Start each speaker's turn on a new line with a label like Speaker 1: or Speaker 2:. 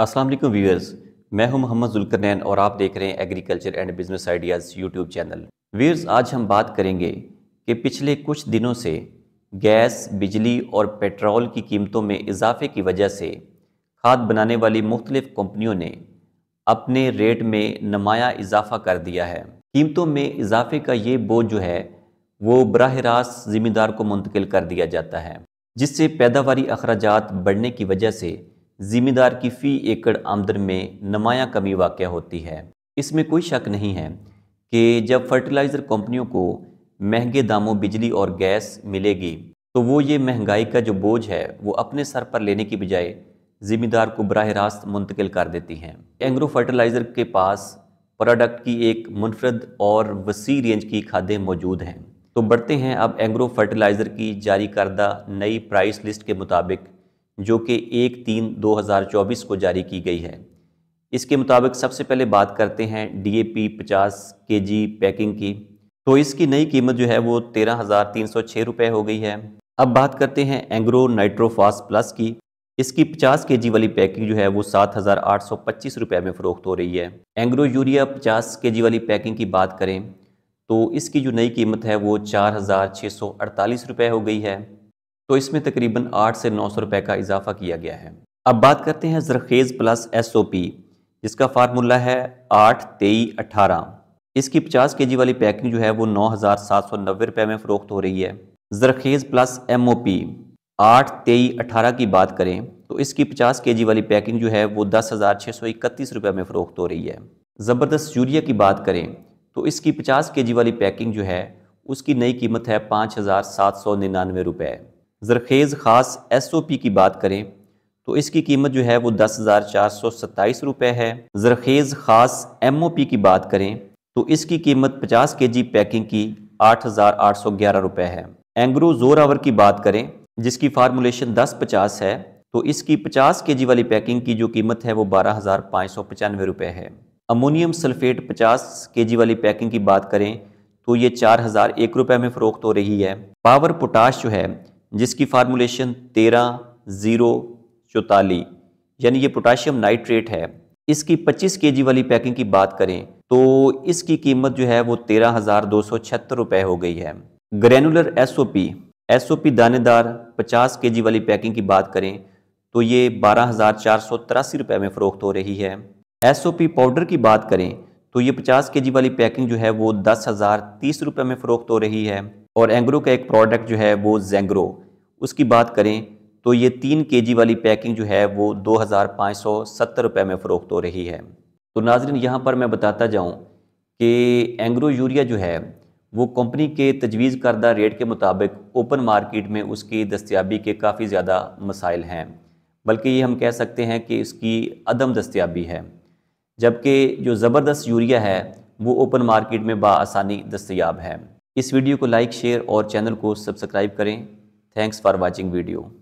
Speaker 1: अस्सलाम वालेकुम व्यूअर्स मैं हूं मोहम्मद जुलकरनैन और आप देख रहे हैं agriculture and business ideas YouTube channel viewers आज हम बात करेंगे कि पिछले कुछ दिनों से गैस बिजली और पेट्रोल की कीमतों में इजाफे की वजह से खाद बनाने वाली मुख्तलिफ कंपनियों ने अपने रेट में नमाया इजाफा कर दिया है कीमतों में इजाफे का ये बोझ जो है वो बरह रास्त ज़िम्मेदार को मुंतकिल कर दिया जाता है जिससे पैदावारी अखराज बढ़ने की वजह से जिम्मेदार की फ़ी एकड़ आमदन में नमाया कमी वाक़ होती है इसमें कोई शक नहीं है कि जब फर्टिलाइज़र कंपनियों को महंगे दामों बिजली और गैस मिलेगी तो वो ये महंगाई का जो बोझ है वो अपने सर पर लेने की बजाय ज़िम्मेदार को बरह रास्त मुंतकिल कर देती हैं एंग्रो फर्टिलाइज़र के पास प्रोडक्ट की एक मुनफरद और वसी रेंज की खादें मौजूद हैं तो बढ़ते हैं अब एंग्रो फर्टिलाइज़र की जारी करदा नई प्राइस लिस्ट के मुताबिक जो कि एक तीन 2024 को जारी की गई है इसके मुताबिक सबसे पहले बात करते हैं डी ए पी पचास के जी पैकिंग की तो इसकी नई कीमत जो है वो तेरह हज़ार तीन सौ छः रुपये हो गई है अब बात करते हैं एंग्रो नाइट्रोफास प्लस की इसकी 50 के जी वाली पैकिंग जो है वो सात हज़ार आठ सौ पच्चीस रुपये में फ़रोख्त हो रही है एंग्रो यूरिया 50 के जी वाली पैकिंग की बात करें तो इसकी जो नई कीमत है वो चार हज़ार छः सौ अड़तालीस रुपये हो गई है तो इसमें तकरीबन आठ से नौ सौ रुपये का इजाफा किया गया है अब बात करते हैं जरखेज़ प्लस एस ओ पी जिसका फार्मूला है आठ तेई अठारह इसकी पचास के जी वाली पैकिंग जो है वो नौ हज़ार सात सौ नब्बे रुपये में फ़रोख्त हो रही है जरखेज़ प्लस एम ओ पी आठ तेई अठारह की बात करें तो इसकी पचास के जी वाली पैकिंग जो है वो दस हज़ार छः सौ इकतीस रुपये में फ़रोख्त हो रही है ज़बरदस्त यूरिया की बात करें तो इसकी पचास के जी वाली पैकिंग जो है उसकी नई कीमत है पाँच हज़ार सात सौ निन्यानवे रुपये ज़रखेज़ ख़ास एस ओ पी की बात करें तो इसकी कीमत जो है वो दस हज़ार चार सौ सत्ताईस रुपये है ज़रखेज़ ख़ास एम ओ पी की बात करें तो इसकी कीमत पचास के जी पैकिंग की आठ हज़ार आठ सौ ग्यारह रुपये है एंग्रो जोर आवर की बात करें जिसकी फार्मूलेशन दस पचास है तो इसकी पचास के जी वाली पैकिंग की जो कीमत है वो बारह हज़ार पाँच सौ पचानवे रुपये है अमोनियम सल्फेट पचास के जी वाली पैकिंग की बात करें तो ये चार हज़ार एक रुपये में फ़रोख्त हो रही है पावर पोटाश जो है जिसकी फार्मूलेशन तेरह ज़ीरो चौताली यानी ये पोटाशियम नाइट्रेट है इसकी 25 केजी वाली पैकिंग की बात करें तो इसकी कीमत जो है वो तेरह हज़ार दो सौ रुपये हो गई है ग्रेनुलर एसओपी एसओपी दानेदार 50 केजी वाली पैकिंग की बात करें तो ये बारह हज़ार चार सौ तिरासी रुपये में फ़रोख्त हो रही है एसओपी पाउडर की बात करें तो ये 50 केजी वाली पैकिंग जो है वो दस हज़ार तीस रुपये में फ़रोख्त हो रही है और एंग्रो का एक प्रोडक्ट जो है वो जेंग्रो उसकी बात करें तो ये तीन के वाली पैकिंग जो है वो दो हज़ार में फ़रोख्त हो रही है तो नाजरन यहाँ पर मैं बताता जाऊँ कि एंग्रो यूरिया जो है वो कंपनी के तजवीज़ करदा रेट के मुताबिक ओपन मार्केट में उसकी दस्याबी के काफ़ी ज़्यादा मसाइल हैं बल्कि ये हम कह सकते हैं कि इसकी अदम दस्याबी है जबकि जो ज़बरदस्त यूरिया है वो ओपन मार्केट में बासानी दस्याब है इस वीडियो को लाइक शेयर और चैनल को सब्सक्राइब करें थैंक्स फॉर वॉचिंग वीडियो